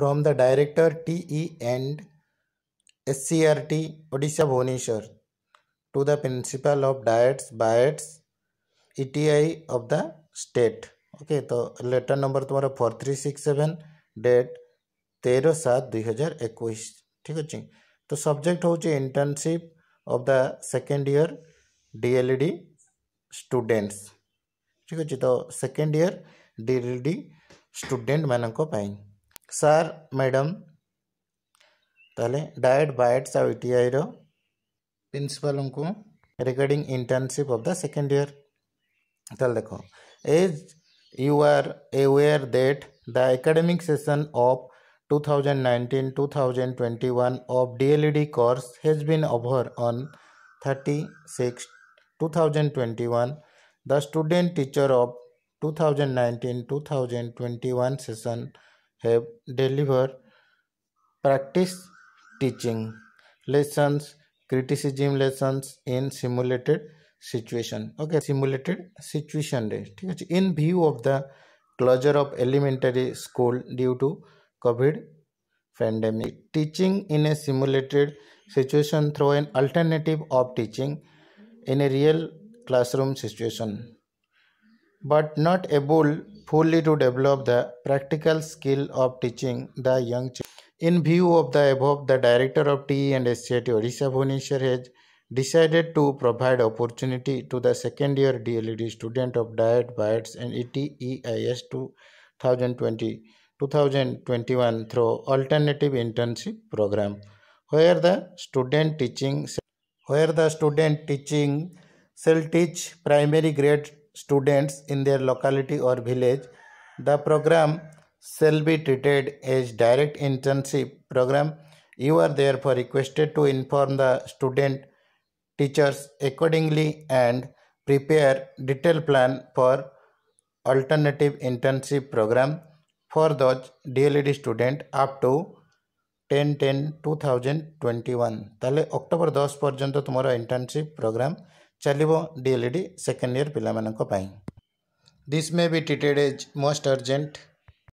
The from the director TE and SCRT e Odisha Bhubaneswar to the principal of diets biets ETI of the state okay तो letter number तुम्हारा four three six seven date तेर सात दुई हजार इक्कीस ठीक अच्छे तो सब्जेक्ट हूँ internship of the second year DLED students ठीक अच्छे तो सेकेंड ईयर डीएलईडी स्टूडेंट मानों सार मैडम तेल डायट बायट आउ ETI principal regarding internship of the second year ताले देख as you are aware that the academic session of 2019 2021 of DLED course has been अन् thirty six two thousand twenty the over teacher of two thousand student two thousand twenty 2021 session have delivered practice teaching lessons criticism lessons in simulated situation okay simulated situation in view of the closure of elementary school due to covid pandemic teaching in a simulated situation through an alternative of teaching in a real classroom situation but not able fully to develop the practical skill of teaching the young children. In view of the above, the director of TE and SCIT Odisha Bhubaneswar has decided to provide opportunity to the second year DLED student of DIET, BIETS and ETEIS 2020 2021 through alternative internship program where the student teaching where the student teaching shall teach primary grade students in their locality or village. The program shall be treated as direct internship program. You are therefore requested to inform the student teachers accordingly and prepare detailed plan for alternative internship program for those DLED student up to ten ten two thousand twenty one তাহলে October দশ পর্যন্ত তোমার internship program चलो DLED second year पे this may be treated as most urgent